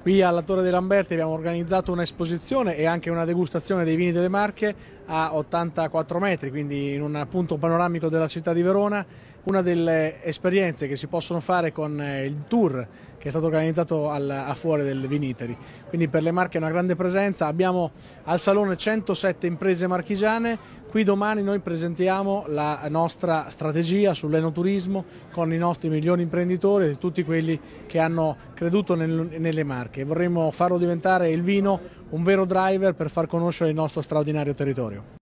Qui alla Torre dei Lamberti abbiamo organizzato un'esposizione e anche una degustazione dei vini delle Marche a 84 metri, quindi in un punto panoramico della città di Verona. Una delle esperienze che si possono fare con eh, il tour che è stato organizzato al, a fuori del Viniteri. Quindi per le Marche è una grande presenza. Abbiamo al Salone 107 imprese marchigiane. Qui domani noi presentiamo la nostra strategia sull'enoturismo con i nostri migliori imprenditori e tutti quelli che hanno creduto nel, nelle Marche. Marche e vorremmo farlo diventare il vino un vero driver per far conoscere il nostro straordinario territorio.